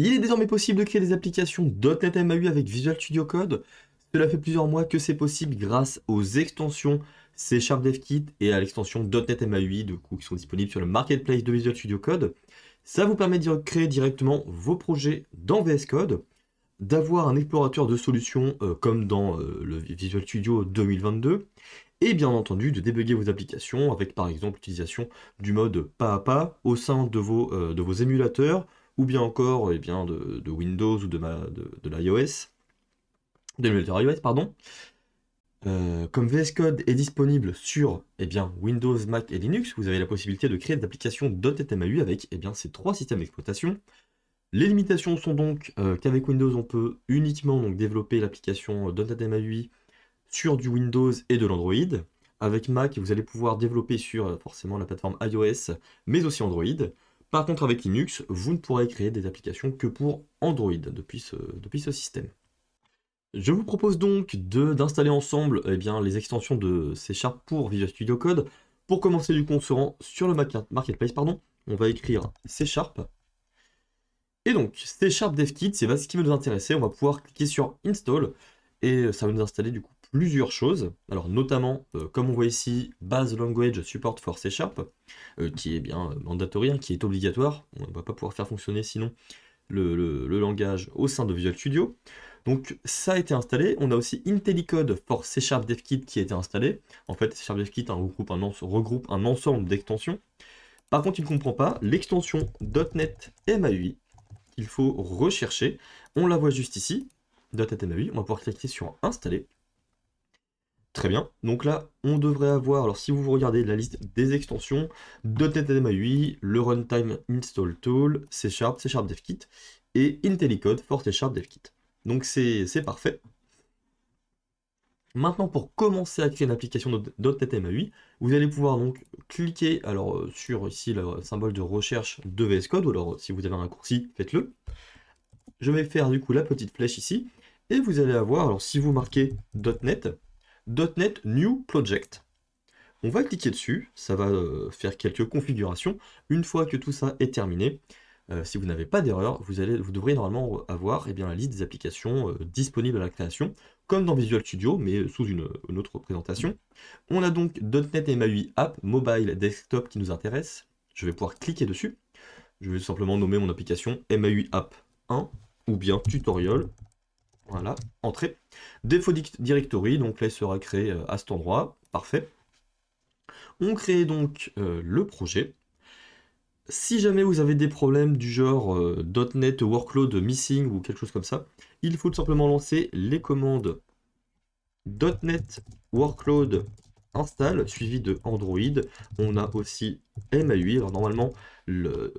Il est désormais possible de créer des applications .NET MAU avec Visual Studio Code. Cela fait plusieurs mois que c'est possible grâce aux extensions C Sharp DevKit et à l'extension .NET MAUI qui sont disponibles sur le marketplace de Visual Studio Code. Ça vous permet de créer directement vos projets dans VS Code, d'avoir un explorateur de solutions euh, comme dans euh, le Visual Studio 2022, et bien entendu de débugger vos applications avec par exemple l'utilisation du mode pas à pas au sein de vos euh, émulateurs, ou bien encore eh bien, de, Windows ou de, de, de l'iOS, de l'émulateur iOS, pardon. Euh, comme VS Code est disponible sur eh bien, Windows, Mac et Linux, vous avez la possibilité de créer des applications avec eh bien, ces trois systèmes d'exploitation. Les limitations sont donc euh, qu'avec Windows, on peut uniquement donc, développer l'application sur du Windows et de l'Android. Avec Mac, vous allez pouvoir développer sur euh, forcément la plateforme iOS, mais aussi Android. Par contre, avec Linux, vous ne pourrez créer des applications que pour Android depuis ce, système. Je vous propose donc d'installer ensemble eh bien, les extensions de C Sharp pour Visual Studio Code. Pour commencer, du coup, on se rend sur le marketplace, pardon. on va écrire C Sharp. Et donc, C Sharp DevKit, c'est ce qui va nous intéresser. On va pouvoir cliquer sur Install et ça va nous installer du coup plusieurs choses, alors notamment, euh, comme on voit ici, Base Language Support for C Sharp, euh, qui est bien euh, mandatory, hein, qui est obligatoire, on ne va pas pouvoir faire fonctionner sinon le, langage au sein de Visual Studio. Donc ça a été installé, on a aussi IntelliCode for C Sharp DevKit qui a été installé, en fait C Sharp DevKit hein, regroupe, un regroupe un ensemble d'extensions, par contre il ne comprend pas l'extension .NET MAUI, il faut rechercher, on la voit juste ici, .NET MAUI, on va pouvoir cliquer sur installer, Très bien. Donc là, on devrait avoir, alors si vous regardez la liste des extensions, .NET MAUI, le Runtime Install Tool, C Sharp, C Sharp Kit, et IntelliCode for C Sharp Kit. Donc c'est parfait. Maintenant, pour commencer à créer une application .NET MAUI, vous allez pouvoir donc cliquer alors, euh, sur ici le symbole de recherche de VS Code, ou alors euh, si vous avez un raccourci, faites-le. Je vais faire du coup la petite flèche ici, et vous allez avoir, alors si vous marquez .NET, .NET New Project. On va cliquer dessus, ça va euh, faire quelques configurations. Une fois que tout ça est terminé, euh, si vous n'avez pas d'erreur, vous, allez, vous devrez normalement avoir eh bien, la liste des applications euh, disponibles à la création, comme dans Visual Studio, mais sous une, autre présentation. On a donc .NET MAUI App, Mobile, Desktop qui nous intéresse. Je vais pouvoir cliquer dessus. Je vais simplement nommer mon application MAUI App 1 ou bien Tutorial voilà, entrée. Défaut directory, donc là il sera créé euh, à cet endroit. Parfait. On crée donc euh, le projet. Si jamais vous avez des problèmes du genre euh, .NET workload missing ou quelque chose comme ça, il faut tout simplement lancer les commandes .NET workload install suivi de Android. On a aussi MAUI. Alors normalement, le,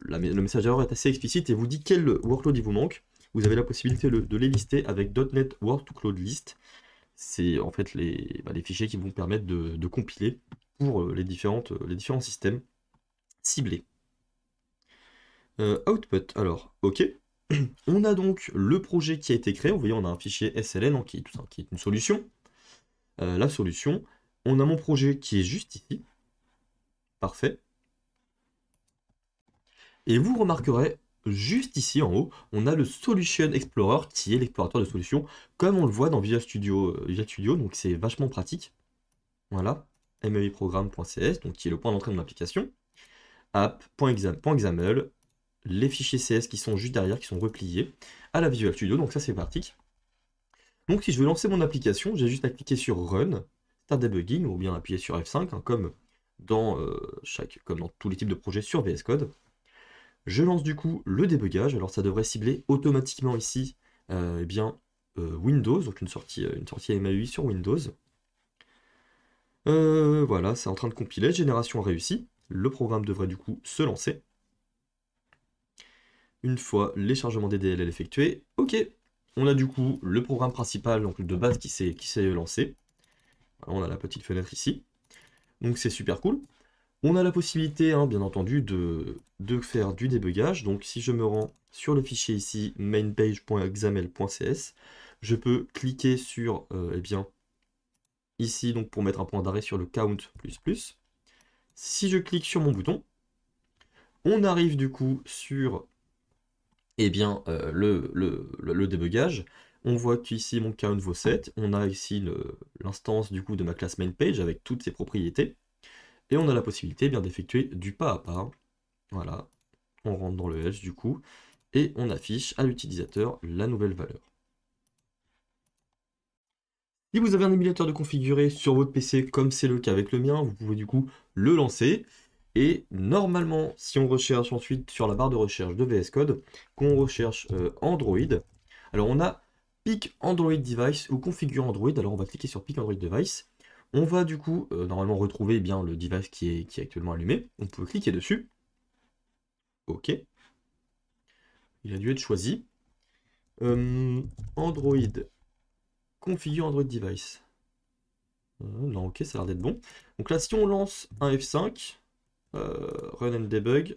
le message d'erreur est assez explicite et vous dit quel workload il vous manque vous avez la possibilité de, les lister avec .NET Word to Cloud List. C'est en fait les, bah, fichiers qui vont permettre de, compiler pour euh, les, différentes, euh, les différents systèmes ciblés. Euh, output, alors, ok. On a donc le projet qui a été créé. Vous voyez, on a un fichier SLN hein, qui, est, une solution. la solution. On a mon projet qui est juste ici. Parfait. Et vous remarquerez juste ici en haut, on a le Solution Explorer qui est l'explorateur de solutions, comme on le voit dans Visual Studio, euh, Visual Studio donc c'est vachement pratique. Voilà, meiprogramme.cs, donc qui est le point d'entrée de mon application, les fichiers CS qui sont juste derrière, qui sont repliés, à la Visual Studio, donc ça c'est pratique. Donc si je veux lancer mon application, j'ai juste à cliquer sur Run, Start Debugging, ou bien appuyer sur F5, hein, comme, dans, euh, chaque, comme dans tous les types de projets sur VS Code. Je lance du coup le débugage. Alors ça devrait cibler automatiquement ici euh, eh bien, euh, Windows, donc une sortie, euh, une sortie MAUI sur Windows. voilà, c'est en train de compiler, génération réussie. Le programme devrait du coup se lancer. Une fois les chargements des DLL effectués, ok, on a du coup le programme principal donc de base qui s'est lancé. on a la petite fenêtre ici. Donc c'est super cool. On a la possibilité, hein, bien entendu, de, faire du débogage. Donc si je me rends sur le fichier ici, mainpage.xaml.cs, je peux cliquer sur, euh, eh bien, ici, donc pour mettre un point d'arrêt sur le count++. Si je clique sur mon bouton, on arrive du coup sur eh bien, euh, le, le, On voit qu'ici mon count vaut 7. On a ici l'instance du coup de ma classe mainpage avec toutes ses propriétés. Et on a la possibilité eh bien d'effectuer du pas à pas. Voilà, on rentre dans le hash du coup, et on affiche à l'utilisateur la nouvelle valeur. Si vous avez un émulateur de configuré sur votre PC, comme c'est le cas avec le mien, vous pouvez du coup le lancer. Et normalement, si on recherche ensuite sur la barre de recherche de VS Code, qu'on recherche euh, Android, alors on a Pick Android Device ou Configure Android. Alors on va cliquer sur Pick Android Device on va du coup euh, normalement retrouver eh bien le device qui est, qui est actuellement allumé. On peut cliquer dessus. OK. Il a dû être choisi. Euh, Android. Configure Android device. Euh, non OK, ça a l'air d'être bon. Donc là, si on lance un F5, run and debug.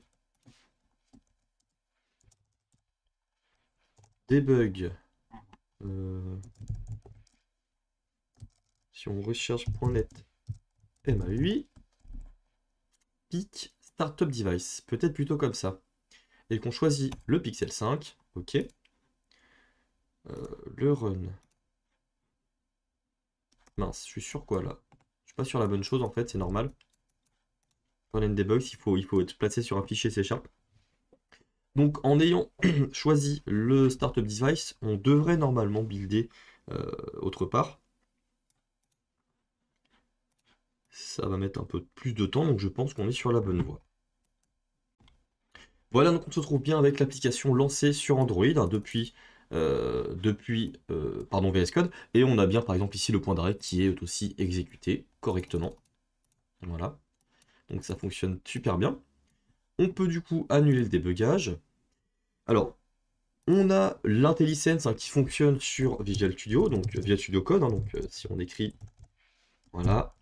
Debug. Si on recherche.net 8 pic startup device, peut-être plutôt comme ça. Et qu'on choisit le Pixel 5, ok. Euh, le run. Mince, je suis sur quoi là Je suis pas sur la bonne chose en fait, c'est normal. Dans debug il faut, il faut être placé sur un fichier C Sharp. Donc en ayant choisi le startup device, on devrait normalement builder euh, autre part. ça va mettre un peu plus de temps, donc je pense qu'on est sur la bonne voie. Voilà, donc on se trouve bien avec l'application lancée sur Android hein, depuis, euh, depuis euh, pardon, VS Code, et on a bien par exemple ici le point d'arrêt qui est aussi exécuté correctement. Voilà, donc ça fonctionne super bien. On peut du coup annuler le débugage. Alors, on a l'IntelliSense hein, qui fonctionne sur Visual Studio, donc euh, Visual Studio Code, hein, donc si on écrit, voilà,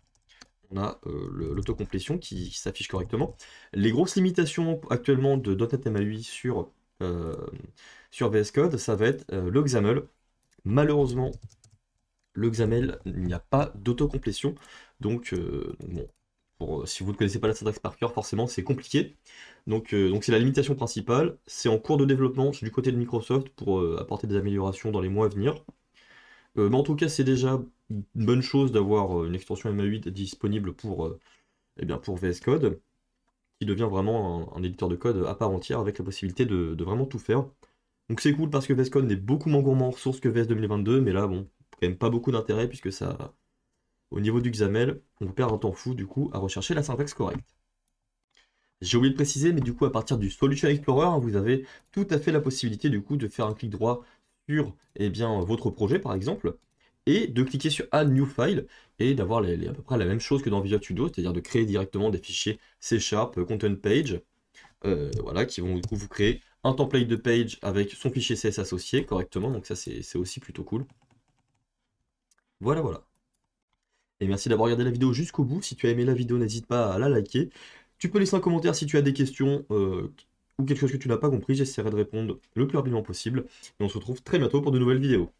on a euh, l'autocomplétion qui, s'affiche correctement. Les grosses limitations actuellement de .NET MAUI sur, euh, sur VS Code, ça va être euh, le XAML. Malheureusement, le XAML, il n'y a pas d'autocomplétion. Donc, bon, si vous ne connaissez pas la syntaxe par cœur, forcément, c'est compliqué. Donc, donc c'est la limitation principale. C'est en cours de développement du côté de Microsoft pour apporter des améliorations dans les mois à venir. mais en tout cas, c'est déjà une bonne chose d'avoir euh, une extension MA8 disponible pour, euh, eh bien, pour VS Code, qui devient vraiment un, éditeur de code à part entière avec la possibilité de, vraiment tout faire. Donc c'est cool parce que VS Code n'est beaucoup moins gourmand en ressources que VS 2022, mais là, bon, quand même pas beaucoup d'intérêt puisque ça, au niveau du XAML, on perd un temps fou du coup à rechercher la syntaxe correcte. J'ai oublié de préciser, mais du coup, à partir du Solution Explorer, hein, vous avez tout à fait la possibilité du coup de faire un clic droit sur eh bien, votre projet par exemple, et de cliquer sur Add New File et d'avoir à peu près la même chose que dans Visual Studio, c'est-à-dire de créer directement des fichiers C Sharp, euh, Content Page, euh, voilà, qui vont vous créer un template de page avec son fichier CS associé correctement, donc ça c'est aussi plutôt cool. Voilà, voilà. Et merci d'avoir regardé la vidéo jusqu'au bout. Si tu as aimé la vidéo, n'hésite pas à la liker. Tu peux laisser un commentaire si tu as des questions euh, ou quelque chose que tu n'as pas compris. J'essaierai de répondre le plus rapidement possible. Et on se retrouve très bientôt pour de nouvelles vidéos.